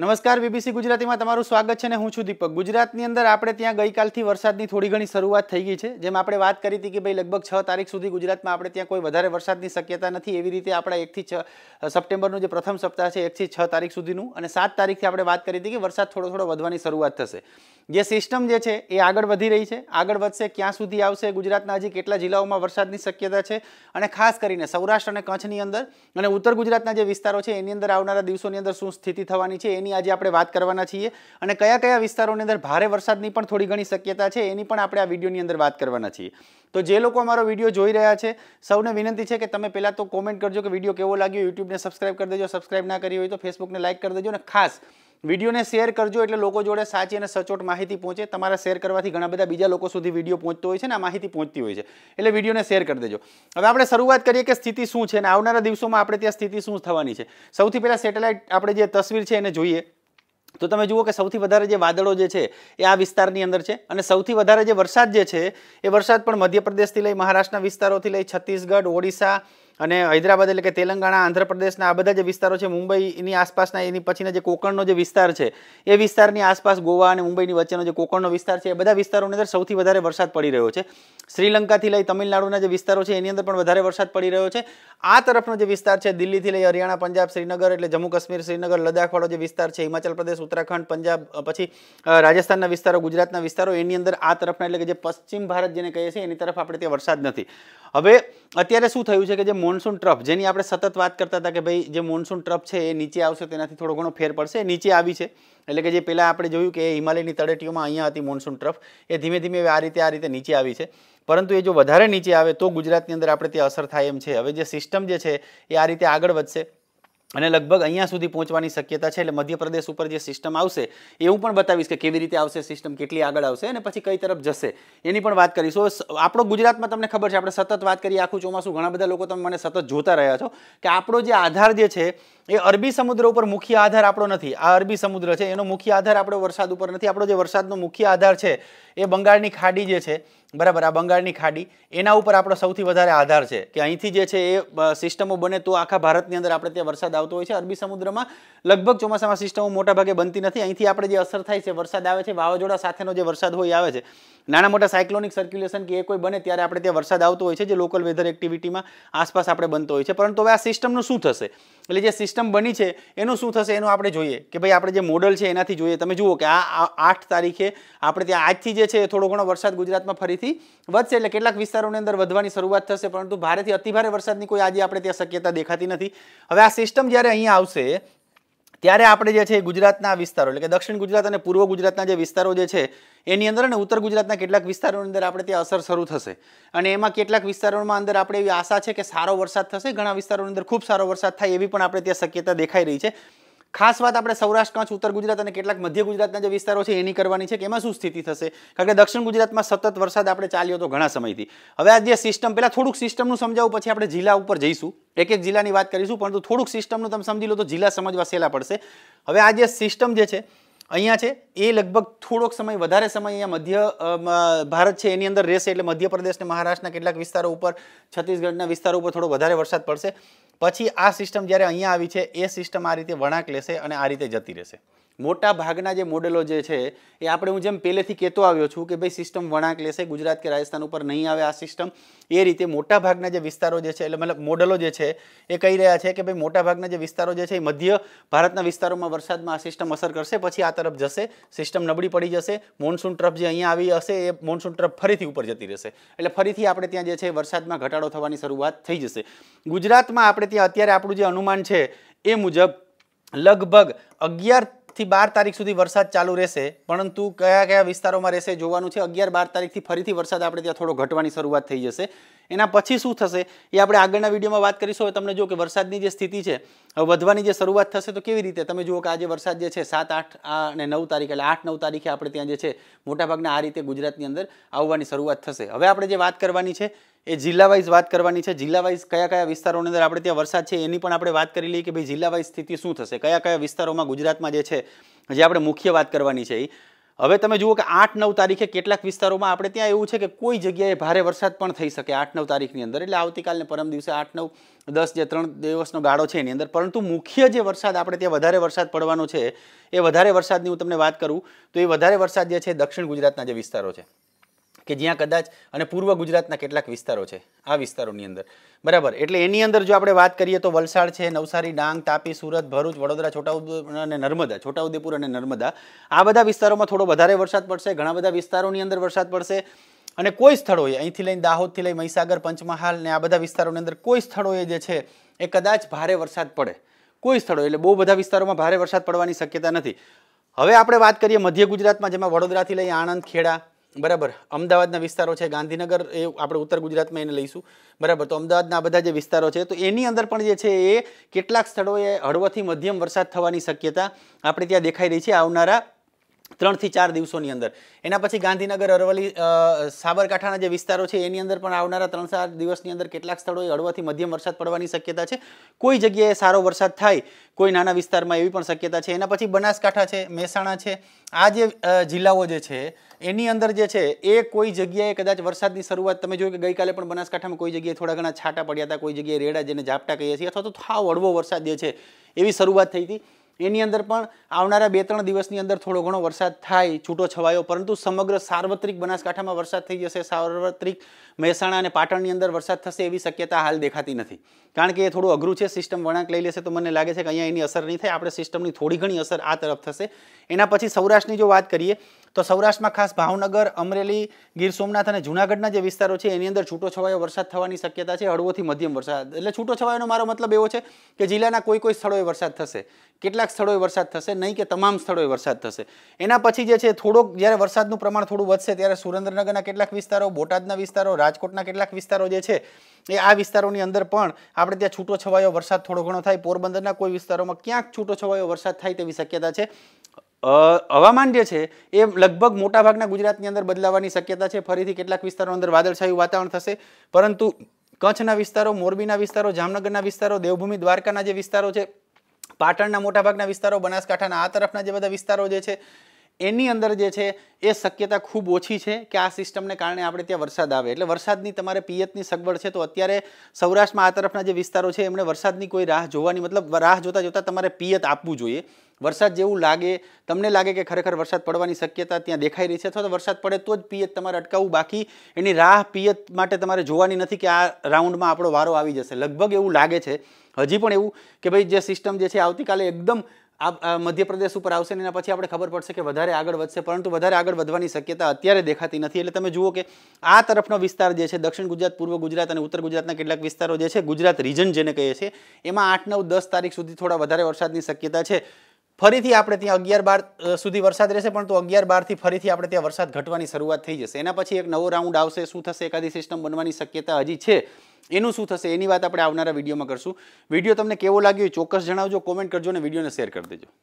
નમસ્કાર બીબીસી ગુજરાતીમાં તમારું સ્વાગત છે અને હું છું દીપક ગુજરાતની અંદર આપણે ત્યાં ગઈકાલથી વરસાદની થોડી ઘણી શરૂઆત થઈ ગઈ છે જેમ આપણે વાત કરી હતી કે ભાઈ લગભગ છ તારીખ સુધી ગુજરાતમાં આપણે ત્યાં કોઈ વધારે વરસાદની શક્યતા નથી એવી રીતે આપણા એકથી છ સપ્ટેમ્બરનું જે પ્રથમ સપ્તાહ છે એકથી છ તારીખ સુધીનું અને સાત તારીખથી આપણે વાત કરી હતી કે વરસાદ થોડો થોડો વધવાની શરૂઆત થશે જે સિસ્ટમ જે છે એ આગળ વધી રહી છે આગળ વધશે ક્યાં સુધી આવશે ગુજરાતના હજી કેટલા જિલ્લાઓમાં વરસાદની શક્યતા છે અને ખાસ કરીને સૌરાષ્ટ્ર અને કચ્છની અંદર અને ઉત્તર ગુજરાતના જે વિસ્તારો છે એની અંદર આવનારા દિવસોની અંદર શું સ્થિતિ થવાની છે એની આજે આપણે વાત કરવાના છીએ અને કયા કયા વિસ્તારોની અંદર ભારે વરસાદની પણ થોડી ઘણી શક્યતા છે એની પણ આપણે આ વિડીયોની અંદર વાત કરવાના છીએ તો જે લોકો અમારો વિડીયો જોઈ રહ્યા છે સૌને વિનંતી છે કે તમે પહેલાં તો કોમેન્ટ કરજો કે વિડીયો કેવો લાગ્યો યુટ્યુબને સબસ્ક્રાઈબ કરી દેજો સબસ્ક્રાઈબ ના કરી હોય તો ફેસબુકને લાઇક કરી દેજો અને ખાસ વિડીયોને શેર કરજો એટલે લોકો જોડે સાચી અને સચોટ માહિતી પહોંચે તમારા શેર કરવાથી ઘણા બધા બીજા લોકો સુધી વિડીયો પહોંચતો હોય છે ને આ માહિતી પહોંચતી હોય છે એટલે વિડીયોને શેર કરી દેજો હવે આપણે શરૂઆત કરીએ કે સ્થિતિ શું છે અને આવનારા દિવસોમાં આપણે ત્યાં સ્થિતિ શું થવાની છે સૌથી પહેલાં સેટેલાઇટ આપણે જે તસવીર છે એને જોઈએ તો તમે જુઓ કે સૌથી વધારે જે વાદળો જે છે એ આ વિસ્તારની અંદર છે અને સૌથી વધારે જે વરસાદ જે છે એ વરસાદ પણ મધ્યપ્રદેશથી લઈ મહારાષ્ટ્રના વિસ્તારોથી લઈ છત્તીસગઢ ઓડિશા અને હૈદરાબાદ એટલે કે તેલંગાણા આંધ્રપ્રદેશના આ બધા જે વિસ્તારો છે મુંબઈની આસપાસના એની પછીના જે કોકણનો જે વિસ્તાર છે એ વિસ્તારની આસપાસ ગોવા અને મુંબઈની વચ્ચેનો જે કોકણનો વિસ્તાર છે એ બધા વિસ્તારોની અંદર સૌથી વધારે વરસાદ પડી રહ્યો છે શ્રીલંકાથી લઈ તમિલનાડુના જે વિસ્તારો છે એની અંદર પણ વધારે વરસાદ પડી રહ્યો છે આ તરફનો જે વિસ્તાર છે દિલ્હીથી લઈ હરિયાણા પંજાબ શ્રીનગર એટલે જમ્મુ કાશ્મીર શ્રીનગર લદ્દાખવાળો જે વિસ્તાર છે હિમાચલ પ્રદેશ ઉત્તરાખંડ પંજાબ પછી રાજસ્થાનના વિસ્તારો ગુજરાતના વિસ્તારો એની અંદર આ તરફના એટલે કે જે પશ્ચિમ ભારત જેને કહીએ છીએ એની તરફ આપણે ત્યાં વરસાદ નથી હવે અત્યારે શું થયું છે કે જે મોન્સૂન ટ્રફ જેની આપણે સતત વાત કરતા હતા કે ભાઈ જે મોન્સૂન ટ્રફ છે એ નીચે આવશે તેનાથી થોડો ઘણો ફેર પડશે નીચે આવી છે એટલે કે જે પહેલાં આપણે જોયું કે હિમાલયની તળેટીઓમાં અહીંયા હતી મોન્સૂન ટ્રફ એ ધીમે ધીમે આ રીતે આ રીતે નીચે આવી છે પરંતુ એ જો વધારે નીચે આવે તો ગુજરાતની અંદર આપણે તે અસર થાય એમ છે હવે જે સિસ્ટમ જે છે એ આ રીતે આગળ વધશે અને લગભગ અહીંયા સુધી પહોંચવાની શક્યતા છે એટલે મધ્યપ્રદેશ ઉપર જે સિસ્ટમ આવશે એ હું પણ બતાવીશ કે કેવી રીતે આવશે સિસ્ટમ કેટલી આગળ આવશે અને પછી કઈ તરફ જશે એની પણ વાત કરીશું આપણો ગુજરાતમાં તમને ખબર છે આપણે સતત વાત કરીએ આખું ચોમાસું ઘણા બધા લોકો તમે મને સતત જોતા રહ્યા છો કે આપણો જે આધાર જે છે એ અરબી સમુદ્ર ઉપર મુખ્ય આધાર આપણો નથી આ અરબી સમુદ્ર છે એનો મુખ્ય આધાર આપણો વરસાદ ઉપર નથી આપણો જે વરસાદનો મુખ્ય આધાર છે એ બંગાળની ખાડી જે છે બરાબર આ બંગાળની ખાડી એના ઉપર આપણો સૌથી વધારે આધાર છે કે અહીંથી જે છે એ સિસ્ટમો બને તો આખા ભારતની અંદર આપણે ત્યાં વરસાદ આવતો હોય છે અરબી સમુદ્રમાં લગભગ ચોમાસામાં સિસ્ટમો મોટાભાગે બનતી નથી અહીંથી આપણે જે અસર થાય છે વરસાદ આવે છે વાવાઝોડા સાથેનો જે વરસાદ હોય આવે છે નાના મોટા સાયક્લોનિક સર્ક્યુલેશન કે એ કોઈ બને ત્યારે આપણે ત્યાં વરસાદ આવતો હોય છે જે લોકલ વેધર એક્ટિવિટીમાં આસપાસ આપણે બનતો હોય છે પરંતુ હવે આ સિસ્ટમનું શું થશે એટલે જે સિસ્ટમ બની છે એનું શું થશે એનું આપણે જોઈએ કે ભાઈ આપણે જે મોડલ છે એનાથી જોઈએ તમે જુઓ કે આ આઠ તારીખે આપણે ત્યાં આજથી જે છે થોડો ઘણો વરસાદ ગુજરાતમાં ફરીથી વધશે એટલે કેટલાક વિસ્તારોની અંદર વધવાની શરૂઆત થશે પરંતુ ભારેથી અતિભારે વરસાદની કોઈ આજે આપણે ત્યાં શક્યતા દેખાતી નથી હવે આ સિસ્ટમ જ્યારે અહીંયા આવશે ત્યારે આપણે જે છે ગુજરાતના વિસ્તારો એટલે કે દક્ષિણ ગુજરાત અને પૂર્વ ગુજરાતના જે વિસ્તારો જે છે એની અંદર અને ઉત્તર ગુજરાતના કેટલાક વિસ્તારોની અંદર આપણે ત્યાં અસર શરૂ થશે અને એમાં કેટલાક વિસ્તારોમાં અંદર આપણે એવી આશા છે કે સારો વરસાદ થશે ઘણા વિસ્તારોની અંદર ખૂબ સારો વરસાદ થાય એવી પણ આપણે ત્યાં શક્યતા દેખાઈ રહી છે ખાસ વાત આપણે સૌરાષ્ટ્ર કચ્છ ઉત્તર ગુજરાત અને કેટલાક મધ્ય ગુજરાતના જે વિસ્તારો છે એની કરવાની છે કે એમાં શું સ્થિતિ થશે કારણ કે દક્ષિણ ગુજરાતમાં સતત વરસાદ આપણે ચાલ્યો હતો ઘણા સમયથી હવે આ જે સિસ્ટમ પહેલાં થોડુંક સિસ્ટમનું સમજાવું પછી આપણે જિલ્લા ઉપર જઈશું એક એક જિલ્લાની વાત કરીશું પરંતુ થોડુંક સિસ્ટમનું તમે સમજી લો તો જિલ્લા સમજવા સહેલા પડશે હવે આ જે સિસ્ટમ જે છે અહીંયા છે એ લગભગ થોડોક સમય વધારે સમય અહીંયા મધ્ય ભારત છે એની અંદર રહેશે એટલે મધ્યપ્રદેશ અને મહારાષ્ટ્રના કેટલાક વિસ્તારો ઉપર છત્તીસગઢના વિસ્તારો ઉપર થોડો વધારે વરસાદ પડશે પછી આ સિસ્ટમ જ્યારે અહીંયા આવી છે એ સિસ્ટમ આ રીતે વળાંક લેશે અને આ રીતે જતી રહેશે મોટા ભાગના જે મોડેલો જે છે એ આપણે હું જેમ પહેલેથી કહેતો આવ્યો છું કે ભાઈ સિસ્ટમ વળાંક લેશે ગુજરાત કે રાજસ્થાન ઉપર નહીં આવે આ સિસ્ટમ એ રીતે મોટા ભાગના જે વિસ્તારો જે છે એટલે મતલબ મોડેલો જે છે એ કહી રહ્યા છે કે ભાઈ મોટા ભાગના જે વિસ્તારો જે છે એ મધ્ય ભારતના વિસ્તારોમાં વરસાદમાં આ સિસ્ટમ અસર કરશે પછી આ તરફ જશે સિસ્ટમ નબળી પડી જશે મોનસૂન ટ્રફ જે અહીંયા આવી હશે એ મોન્સૂન ટ્રફ ફરીથી ઉપર જતી રહેશે એટલે ફરીથી આપણે ત્યાં જે છે વરસાદમાં ઘટાડો થવાની શરૂઆત થઈ જશે ગુજરાતમાં આપણે ત્યાં અત્યારે આપણું જે અનુમાન છે એ મુજબ લગભગ અગિયાર થી બાર તારીખ સુધી વરસાદ ચાલુ રહેશે પરંતુ કયા કયા વિસ્તારોમાં રહેશે જોવાનું છે અગિયાર બાર તારીખથી ફરીથી વરસાદ આપણે ત્યાં થોડો ઘટવાની શરૂઆત થઈ જશે એના પછી શું થશે એ આપણે આગળના વિડીયોમાં વાત કરીશું હવે તમને જો કે વરસાદની જે સ્થિતિ છે વધવાની જે શરૂઆત થશે તો કેવી રીતે તમે જુઓ કે આજે વરસાદ જે છે સાત આઠ અને નવ તારીખ એટલે આઠ નવ તારીખે આપણે ત્યાં જે છે મોટાભાગના આ રીતે ગુજરાતની અંદર આવવાની શરૂઆત થશે હવે આપણે જે વાત કરવાની છે એ જિલ્લા વાઇઝ વાત કરવાની છે જિલ્લા વાઇઝ કયા કયા વિસ્તારોની અંદર આપણે ત્યાં વરસાદ છે એની પણ આપણે વાત કરી લઈએ કે ભાઈ જિલ્લાવાઇઝ સ્થિતિ શું થશે કયા કયા વિસ્તારોમાં ગુજરાતમાં જે છે જે આપણે મુખ્ય વાત કરવાની છે એ હવે તમે જુઓ કે આઠ નવ તારીખે કેટલાક વિસ્તારોમાં આપણે ત્યાં એવું છે કે કોઈ જગ્યાએ ભારે વરસાદ પણ થઈ શકે આઠ નવ તારીખની અંદર એટલે આવતીકાલને પરમ દિવસે આઠ નવ દસ જે ત્રણ દિવસનો ગાળો છે એની અંદર પરંતુ મુખ્ય જે વરસાદ આપણે ત્યાં વધારે વરસાદ પડવાનો છે એ વધારે વરસાદની હું તમને વાત કરું તો એ વધારે વરસાદ જે છે દક્ષિણ ગુજરાતના જે વિસ્તારો છે કે જ્યાં કદાચ અને પૂર્વ ગુજરાતના કેટલાક વિસ્તારો છે આ વિસ્તારોની અંદર બરાબર એટલે એની અંદર જો આપણે વાત કરીએ તો વલસાડ છે નવસારી ડાંગ તાપી સુરત ભરૂચ વડોદરા છોટાઉદેપુર અને નર્મદા છોટાઉદેપુર અને નર્મદા આ બધા વિસ્તારોમાં થોડો વધારે વરસાદ પડશે ઘણા બધા વિસ્તારોની અંદર વરસાદ પડશે અને કોઈ સ્થળોએ અહીંથી લઈને દાહોદથી લઈ મહીસાગર પંચમહાલ ને આ બધા વિસ્તારોની અંદર કોઈ સ્થળોએ જે છે એ કદાચ ભારે વરસાદ પડે કોઈ સ્થળો એટલે બહુ બધા વિસ્તારોમાં ભારે વરસાદ પડવાની શક્યતા નથી હવે આપણે વાત કરીએ મધ્ય ગુજરાતમાં જેમાં વડોદરાથી લઈ આણંદ ખેડા બરાબર અમદાવાદના વિસ્તારો છે ગાંધીનગર એ આપણે ઉત્તર ગુજરાતમાં એને લઈશું બરાબર તો અમદાવાદના આ બધા જે વિસ્તારો છે તો એની અંદર પણ જે છે એ કેટલાક સ્થળોએ હળવોથી મધ્યમ વરસાદ થવાની શક્યતા આપણે ત્યાં દેખાઈ રહી છે આવનારા ત્રણથી ચાર દિવસોની અંદર એના પછી ગાંધીનગર અરવલ્લી સાબરકાંઠાના જે વિસ્તારો છે એની અંદર પણ આવનારા ત્રણ ચાર દિવસની અંદર કેટલાક સ્થળોએ હળવાથી મધ્યમ વરસાદ પડવાની શક્યતા છે કોઈ જગ્યાએ સારો વરસાદ થાય કોઈ નાના વિસ્તારમાં એવી પણ શક્યતા છે એના પછી બનાસકાંઠા છે મહેસાણા છે આ જે જિલ્લાઓ જે છે એની અંદર જે છે એ કોઈ જગ્યાએ કદાચ વરસાદની શરૂઆત તમે જોયું કે ગઈકાલે પણ બનાસકાંઠામાં કોઈ જગ્યાએ થોડા ઘણા છાંટા પડ્યા હતા કોઈ જગ્યાએ રેડા જેને ઝાપટા કહીએ છીએ અથવા તો થાવ હળવો વરસાદ જે છે એવી શરૂઆત થઈ હતી એની અંદર પણ આવનારા બે ત્રણ દિવસની અંદર થોડો ઘણો વરસાદ થાય છૂટો છવાયો પરંતુ સમગ્ર સાર્વત્રિક બનાસકાંઠામાં વરસાદ થઈ જશે સાર્વત્રિક મહેસાણા અને પાટણની અંદર વરસાદ થશે એવી શક્યતા હાલ દેખાતી નથી કારણ કે એ થોડું અઘરું છે સિસ્ટમ વળાંક લઈ લેશે તો મને લાગે છે કે અહીંયા એની અસર નહીં થાય આપણે સિસ્ટમની થોડી ઘણી અસર આ તરફ થશે એના પછી સૌરાષ્ટ્રની જો વાત કરીએ તો સૌરાષ્ટ્રમાં ખાસ ભાવનગર અમરેલી ગીર સોમનાથ અને જુનાગઢના જે વિસ્તારો છે એની અંદર છૂટોછવાયો વરસાદ થવાની શક્યતા છે હળવોથી મધ્યમ વરસાદ એટલે છૂટોછવાયોનો મારો મતલબ એવો છે કે જિલ્લાના કોઈ કોઈ સ્થળોએ વરસાદ થશે કેટલાક સ્થળોએ વરસાદ થશે નહીં કે તમામ સ્થળોએ વરસાદ થશે એના પછી જે છે થોડોક જ્યારે વરસાદનું પ્રમાણ થોડું વધશે ત્યારે સુરેન્દ્રનગરના કેટલાક વિસ્તારો બોટાદના વિસ્તારો રાજકોટના કેટલાક વિસ્તારો જે છે એ આ વિસ્તારોની અંદર પણ આપણે ત્યાં છૂટો છવાયો વરસાદ થોડો ઘણો થાય પોરબંદરના કોઈ વિસ્તારોમાં ક્યાંક છૂટો છવાયો વરસાદ થાય તેવી શક્યતા છે હવામાન જે છે એ લગભગ મોટાભાગના ગુજરાતની અંદર બદલાવાની શક્યતા છે ફરીથી કેટલાક વિસ્તારો અંદર વાદળછાયું વાતાવરણ થશે પરંતુ કચ્છના વિસ્તારો મોરબીના વિસ્તારો જામનગરના વિસ્તારો દેવભૂમિ દ્વારકાના જે વિસ્તારો છે પાટણના મોટાભાગના વિસ્તારો બનાસકાંઠાના આ તરફના જે બધા વિસ્તારો જે છે એની અંદર જે છે એ શક્યતા ખૂબ ઓછી છે કે આ સિસ્ટમને કારણે આપણે ત્યાં વરસાદ આવે એટલે વરસાદની તમારે પિયતની સગવડ છે તો અત્યારે સૌરાષ્ટ્રમાં આ તરફના જે વિસ્તારો છે એમણે વરસાદની કોઈ રાહ જોવાની મતલબ રાહ જોતાં જોતાં તમારે પિયત આપવું જોઈએ વરસાદ જેવું લાગે તમને લાગે કે ખરેખર વરસાદ પડવાની શક્યતા ત્યાં દેખાઈ રહી છે અથવા તો વરસાદ પડે તો જ પિયત તમારે અટકાવવું બાકી એની રાહ પિયત માટે તમારે જોવાની નથી કે આ રાઉન્ડમાં આપણો વારો આવી જશે લગભગ એવું લાગે છે હજી પણ એવું કે ભાઈ જે સિસ્ટમ જે છે આવતીકાલે એકદમ આ મધ્યપ્રદેશ ઉપર આવશે ને એના પછી આપણે ખબર પડશે કે વધારે આગળ વધશે પરંતુ વધારે આગળ વધવાની શક્યતા અત્યારે દેખાતી નથી એટલે તમે જુઓ કે આ તરફનો વિસ્તાર જે છે દક્ષિણ ગુજરાત પૂર્વ ગુજરાત અને ઉત્તર ગુજરાતના કેટલાક વિસ્તારો જે છે ગુજરાત રિજન જેને કહે છે એમાં આઠ નવ દસ તારીખ સુધી થોડા વધારે વરસાદની શક્યતા છે ફરીથી આપણે ત્યાં અગિયાર બાર સુધી વરસાદ રહેશે પણ તો અગિયાર બારથી ફરીથી આપણે ત્યાં વરસાદ ઘટવાની શરૂઆત થઈ જશે એના પછી એક નવો રાઉન્ડ આવશે શું થશે એકાદી સિસ્ટમ બનવાની શક્યતા હજી છે એનું શું થશે એની વાત આપણે આવનારા વિડીયોમાં કરશું વિડીયો તમને કેવો લાગ્યો ચોક્કસ જણાવજો કોમેન્ટ કરજો અને વિડીયોને શેર કરી દેજો